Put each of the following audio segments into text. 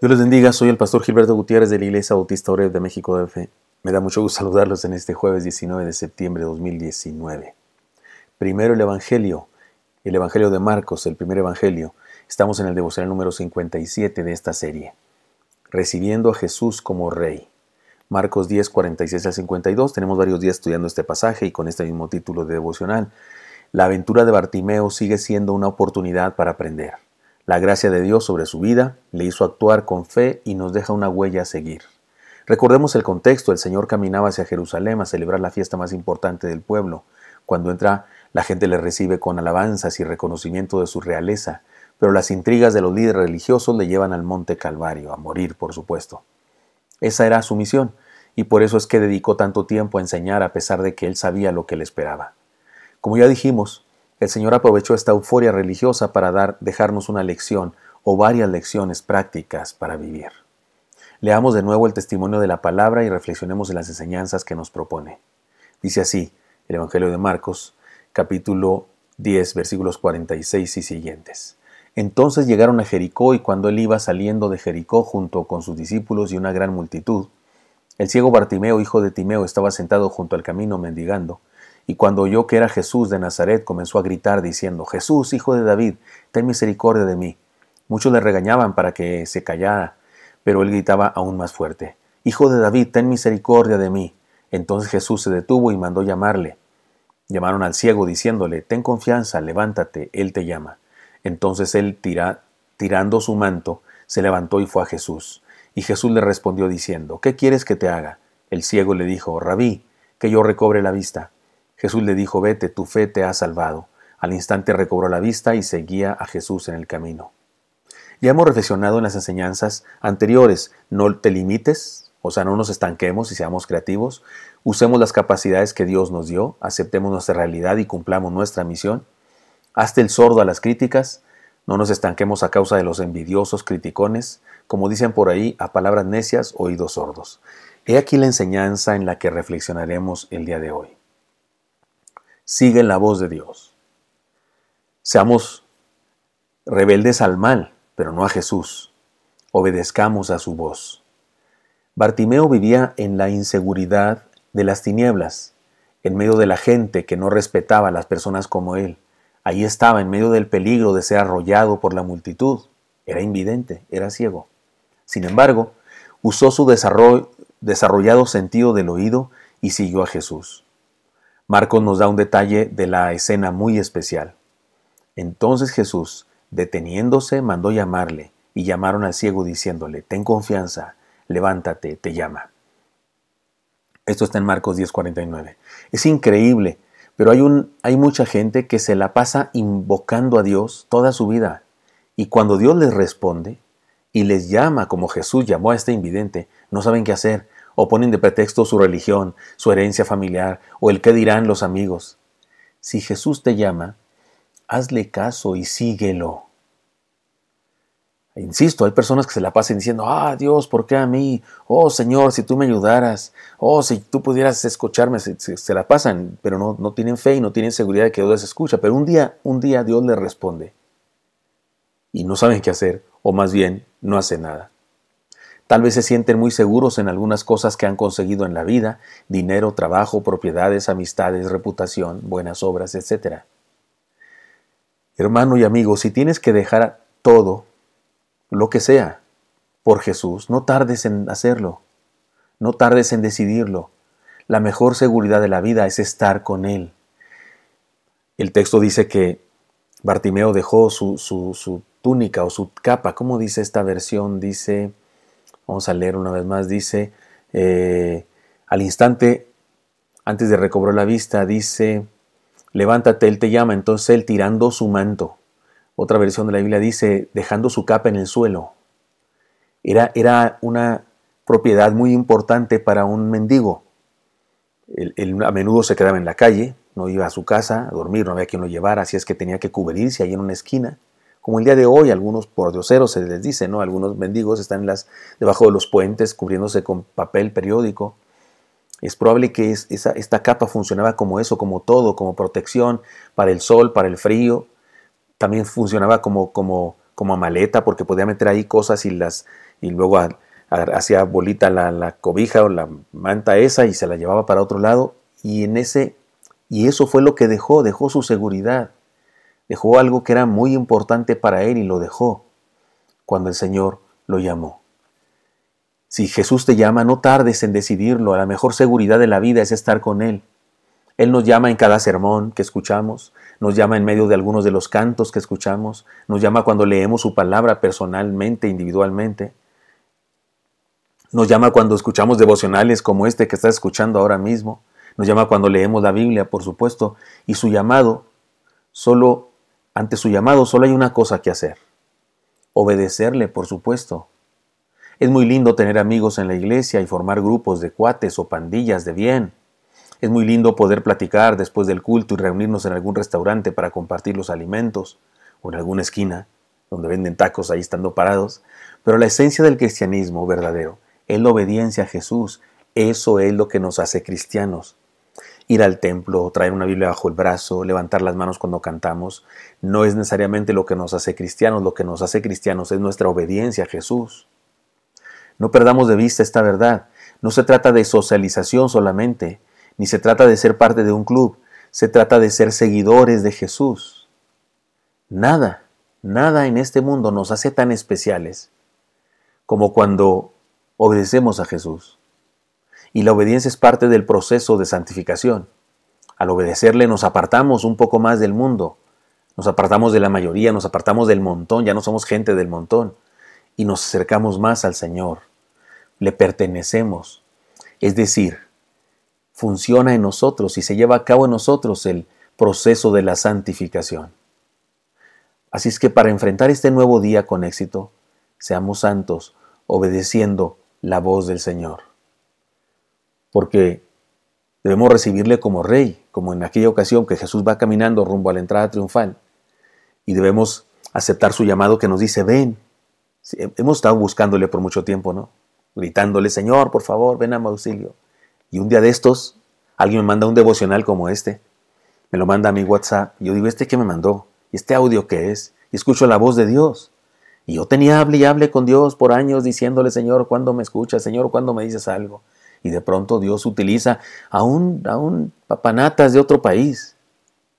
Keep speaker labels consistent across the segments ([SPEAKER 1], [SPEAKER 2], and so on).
[SPEAKER 1] Dios les bendiga, soy el pastor Gilberto Gutiérrez de la Iglesia Bautista Oreb de México de Fe. Me da mucho gusto saludarlos en este jueves 19 de septiembre de 2019. Primero el Evangelio, el Evangelio de Marcos, el primer Evangelio. Estamos en el devocional número 57 de esta serie, recibiendo a Jesús como Rey. Marcos 10, 46 al 52. Tenemos varios días estudiando este pasaje y con este mismo título de devocional. La aventura de Bartimeo sigue siendo una oportunidad para aprender. La gracia de Dios sobre su vida le hizo actuar con fe y nos deja una huella a seguir. Recordemos el contexto, el Señor caminaba hacia Jerusalén a celebrar la fiesta más importante del pueblo. Cuando entra, la gente le recibe con alabanzas y reconocimiento de su realeza, pero las intrigas de los líderes religiosos le llevan al monte Calvario, a morir, por supuesto. Esa era su misión, y por eso es que dedicó tanto tiempo a enseñar a pesar de que él sabía lo que le esperaba. Como ya dijimos, el Señor aprovechó esta euforia religiosa para dar, dejarnos una lección o varias lecciones prácticas para vivir. Leamos de nuevo el testimonio de la palabra y reflexionemos en las enseñanzas que nos propone. Dice así el Evangelio de Marcos, capítulo 10, versículos 46 y siguientes. Entonces llegaron a Jericó y cuando él iba saliendo de Jericó junto con sus discípulos y una gran multitud, el ciego Bartimeo, hijo de Timeo, estaba sentado junto al camino mendigando, y cuando oyó que era Jesús de Nazaret, comenzó a gritar diciendo, Jesús, hijo de David, ten misericordia de mí. Muchos le regañaban para que se callara, pero él gritaba aún más fuerte, Hijo de David, ten misericordia de mí. Entonces Jesús se detuvo y mandó llamarle. Llamaron al ciego diciéndole, Ten confianza, levántate, él te llama. Entonces él, tirando su manto, se levantó y fue a Jesús. Y Jesús le respondió diciendo, ¿Qué quieres que te haga? El ciego le dijo, Rabí, que yo recobre la vista. Jesús le dijo, vete, tu fe te ha salvado. Al instante recobró la vista y seguía a Jesús en el camino. Ya hemos reflexionado en las enseñanzas anteriores, no te limites, o sea, no nos estanquemos y seamos creativos, usemos las capacidades que Dios nos dio, aceptemos nuestra realidad y cumplamos nuestra misión. Hazte el sordo a las críticas, no nos estanquemos a causa de los envidiosos criticones, como dicen por ahí, a palabras necias, oídos sordos. He aquí la enseñanza en la que reflexionaremos el día de hoy. Sigue la voz de Dios. Seamos rebeldes al mal, pero no a Jesús. Obedezcamos a su voz. Bartimeo vivía en la inseguridad de las tinieblas, en medio de la gente que no respetaba a las personas como él. Ahí estaba, en medio del peligro de ser arrollado por la multitud. Era invidente, era ciego. Sin embargo, usó su desarrollado sentido del oído y siguió a Jesús. Marcos nos da un detalle de la escena muy especial. Entonces Jesús, deteniéndose, mandó llamarle, y llamaron al ciego diciéndole, Ten confianza, levántate, te llama. Esto está en Marcos 10:49. Es increíble, pero hay, hay mucha gente que se la pasa invocando a Dios toda su vida, y cuando Dios les responde y les llama como Jesús llamó a este invidente, no saben qué hacer, o ponen de pretexto su religión, su herencia familiar o el qué dirán los amigos. Si Jesús te llama, hazle caso y síguelo. Insisto, hay personas que se la pasan diciendo, ah, Dios, ¿por qué a mí? Oh, Señor, si tú me ayudaras. Oh, si tú pudieras escucharme, se, la pasan, pero no, no tienen fe y no tienen seguridad de que Dios les escucha. Pero un día, un día Dios les responde y no saben qué hacer, o más bien, no hace nada. Tal vez se sienten muy seguros en algunas cosas que han conseguido en la vida, dinero, trabajo, propiedades, amistades, reputación, buenas obras, etc. Hermano y amigo, si tienes que dejar todo, lo que sea, por Jesús, no tardes en hacerlo, no tardes en decidirlo. La mejor seguridad de la vida es estar con Él. El texto dice que Bartimeo dejó su, túnica o su capa. ¿Cómo dice esta versión? Dice Vamos a leer una vez más, dice, eh, al instante, antes de recobrar la vista, dice, levántate, él te llama, entonces él tirando su manto. Otra versión de la Biblia dice, dejando su capa en el suelo. Era, era una propiedad muy importante para un mendigo. Él, a menudo se quedaba en la calle, no iba a su casa a dormir, no había quien lo llevara, así es que tenía que cubrirse ahí en una esquina como el día de hoy, algunos por dioseros se les dice, ¿no? Algunos mendigos están las, debajo de los puentes cubriéndose con papel periódico. Es probable que esa, esta capa funcionaba como eso, como todo, como protección para el sol, para el frío. También funcionaba como, como, como maleta porque podía meter ahí cosas y, las, y luego hacía bolita la, la cobija o la manta esa y se la llevaba para otro lado. Y, en ese, y eso fue lo que dejó, dejó su seguridad. Dejó algo que era muy importante para él y lo dejó cuando el Señor lo llamó. Si Jesús te llama, no tardes en decidirlo. La mejor seguridad de la vida es estar con Él. Él nos llama en cada sermón que escuchamos, nos llama en medio de algunos de los cantos que escuchamos, nos llama cuando leemos su palabra personalmente, individualmente. Nos llama cuando escuchamos devocionales como este que estás escuchando ahora mismo. Nos llama cuando leemos la Biblia, por supuesto. Y su llamado solo ante su llamado solo hay una cosa que hacer. Obedecerle, por supuesto. Es muy lindo tener amigos en la iglesia y formar grupos de cuates o pandillas de bien. Es muy lindo poder platicar después del culto y reunirnos en algún restaurante para compartir los alimentos, o en alguna esquina, donde venden tacos ahí estando parados. Pero la esencia del cristianismo verdadero es la obediencia a Jesús. Eso es lo que nos hace cristianos ir al templo, traer una Biblia bajo el brazo, levantar las manos cuando cantamos, no es necesariamente lo que nos hace cristianos, lo que nos hace cristianos es nuestra obediencia a Jesús. No perdamos de vista esta verdad. No se trata de socialización solamente, ni se trata de ser parte de un club, se trata de ser seguidores de Jesús. Nada, nada en este mundo nos hace tan especiales como cuando obedecemos a Jesús y la obediencia es parte del proceso de santificación. Al obedecerle nos apartamos un poco más del mundo, nos apartamos de la mayoría, nos apartamos del montón, ya no somos gente del montón, y nos acercamos más al Señor, le pertenecemos. Es decir, funciona en nosotros y se lleva a cabo en nosotros el proceso de la santificación. Así es que para enfrentar este nuevo día con éxito, seamos santos, obedeciendo la voz del Señor porque debemos recibirle como rey, como en aquella ocasión que Jesús va caminando rumbo a la entrada triunfal, y debemos aceptar su llamado que nos dice, ven. hemos estado buscándole por mucho tiempo, ¿no? Gritándole, Señor, por favor, ven a mi auxilio. Y un día de estos, alguien me manda un devocional como este, me lo manda a mi WhatsApp, yo digo, ¿este qué me mandó? ¿Y este audio qué es? Y escucho la voz de Dios. Y yo tenía hable y hable con Dios por años diciéndole, Señor, ¿cuándo me escuchas? Señor, ¿cuándo me dices algo? Y de pronto Dios utiliza a un, un papanatas de otro país,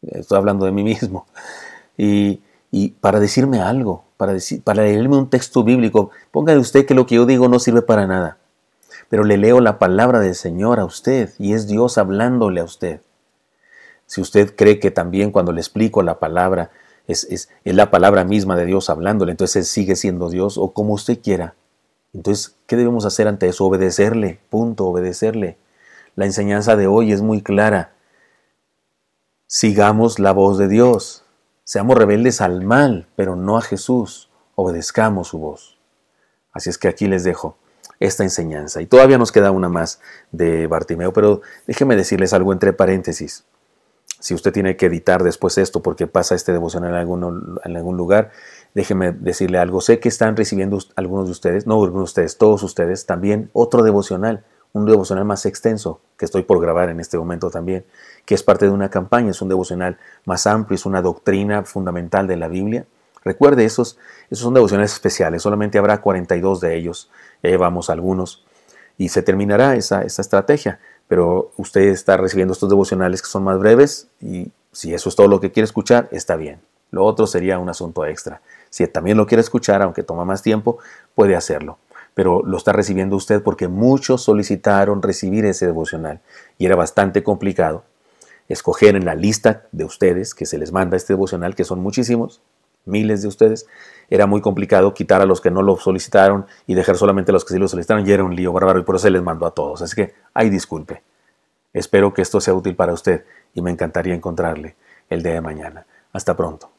[SPEAKER 1] estoy hablando de mí mismo, y, para decirme algo, para, decir, para leerme un texto bíblico. Póngale usted que lo que yo digo no sirve para nada, pero le leo la palabra del Señor a usted y es Dios hablándole a usted. Si usted cree que también cuando le explico la palabra es, es, es la palabra misma de Dios hablándole, entonces sigue siendo Dios o como usted quiera. Entonces, ¿qué debemos hacer ante eso? Obedecerle, punto, obedecerle. La enseñanza de hoy es muy clara. Sigamos la voz de Dios. Seamos rebeldes al mal, pero no a Jesús. Obedezcamos su voz. Así es que aquí les dejo esta enseñanza. Y todavía nos queda una más de Bartimeo, pero déjeme decirles algo entre paréntesis. Si usted tiene que editar después esto porque pasa este devocional en, algún en algún lugar, Déjeme decirle algo, sé que están recibiendo algunos de ustedes, no algunos de ustedes, todos ustedes, también otro devocional, un devocional más extenso que estoy por grabar en este momento también, que es parte de una campaña, es un devocional más amplio, es una doctrina fundamental de la Biblia. Recuerde, esos, esos son devocionales especiales, solamente habrá 42 de ellos, ya eh, llevamos algunos, y se terminará esa, esa estrategia, pero usted está recibiendo estos devocionales que son más breves y si eso es todo lo que quiere escuchar, está bien. Lo otro sería un asunto extra. Si también lo quiere escuchar, aunque toma más tiempo, puede hacerlo. Pero lo está recibiendo usted porque muchos solicitaron recibir ese devocional y era bastante complicado escoger en la lista de ustedes que se les manda este devocional, que son muchísimos, miles de ustedes, era muy complicado quitar a los que no lo solicitaron y dejar solamente a los que sí lo solicitaron y era un lío bárbaro y por eso se les mandó a todos. Así que, ay, disculpe. Espero que esto sea útil para usted y me encantaría encontrarle el día de mañana. Hasta pronto.